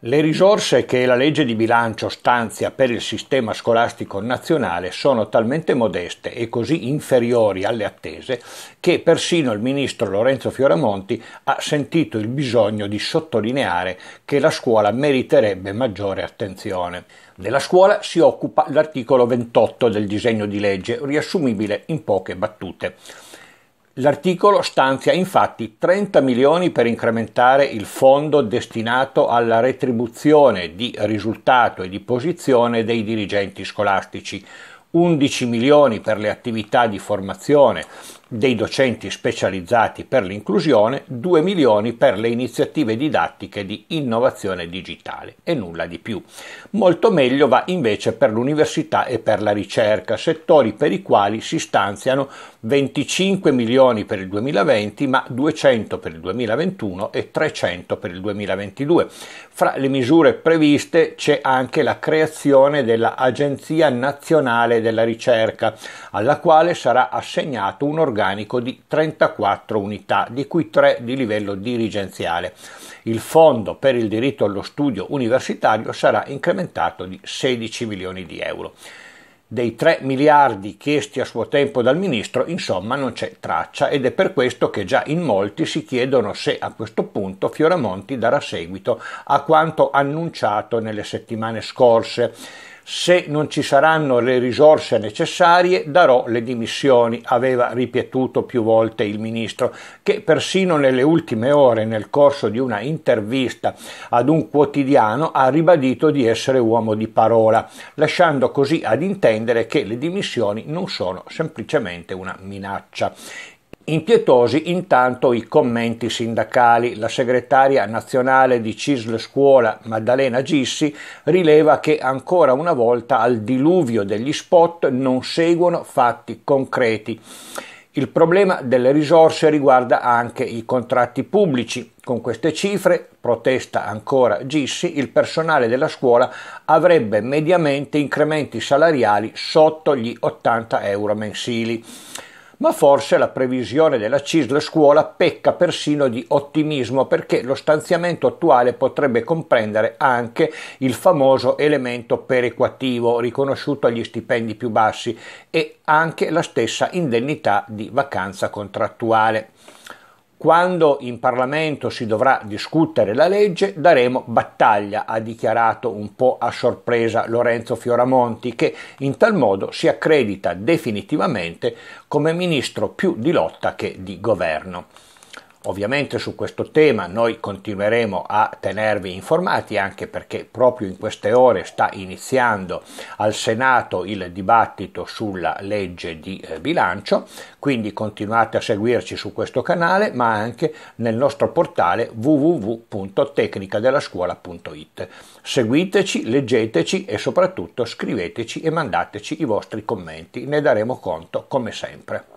Le risorse che la legge di bilancio stanzia per il sistema scolastico nazionale sono talmente modeste e così inferiori alle attese che persino il ministro Lorenzo Fioramonti ha sentito il bisogno di sottolineare che la scuola meriterebbe maggiore attenzione. Della scuola si occupa l'articolo 28 del disegno di legge, riassumibile in poche battute. L'articolo stanzia infatti 30 milioni per incrementare il fondo destinato alla retribuzione di risultato e di posizione dei dirigenti scolastici, 11 milioni per le attività di formazione dei docenti specializzati per l'inclusione, 2 milioni per le iniziative didattiche di innovazione digitale e nulla di più. Molto meglio va invece per l'università e per la ricerca, settori per i quali si stanziano 25 milioni per il 2020, ma 200 per il 2021 e 300 per il 2022. Fra le misure previste c'è anche la creazione dell'Agenzia Nazionale della Ricerca, alla quale sarà assegnato un organismo organico di 34 unità, di cui 3 di livello dirigenziale. Il fondo per il diritto allo studio universitario sarà incrementato di 16 milioni di euro. Dei 3 miliardi chiesti a suo tempo dal ministro, insomma, non c'è traccia ed è per questo che già in molti si chiedono se a questo punto Fioramonti darà seguito a quanto annunciato nelle settimane scorse se non ci saranno le risorse necessarie darò le dimissioni, aveva ripetuto più volte il ministro, che persino nelle ultime ore nel corso di una intervista ad un quotidiano ha ribadito di essere uomo di parola, lasciando così ad intendere che le dimissioni non sono semplicemente una minaccia. Impietosi intanto i commenti sindacali. La segretaria nazionale di Cisl Scuola, Maddalena Gissi, rileva che ancora una volta al diluvio degli spot non seguono fatti concreti. Il problema delle risorse riguarda anche i contratti pubblici. Con queste cifre, protesta ancora Gissi, il personale della scuola avrebbe mediamente incrementi salariali sotto gli 80 euro mensili ma forse la previsione della CISL scuola pecca persino di ottimismo perché lo stanziamento attuale potrebbe comprendere anche il famoso elemento perequativo riconosciuto agli stipendi più bassi e anche la stessa indennità di vacanza contrattuale. Quando in Parlamento si dovrà discutere la legge daremo battaglia, ha dichiarato un po' a sorpresa Lorenzo Fioramonti, che in tal modo si accredita definitivamente come ministro più di lotta che di governo. Ovviamente su questo tema noi continueremo a tenervi informati anche perché proprio in queste ore sta iniziando al Senato il dibattito sulla legge di eh, bilancio, quindi continuate a seguirci su questo canale ma anche nel nostro portale www.tecnicadellascuola.it. Seguiteci, leggeteci e soprattutto scriveteci e mandateci i vostri commenti, ne daremo conto come sempre.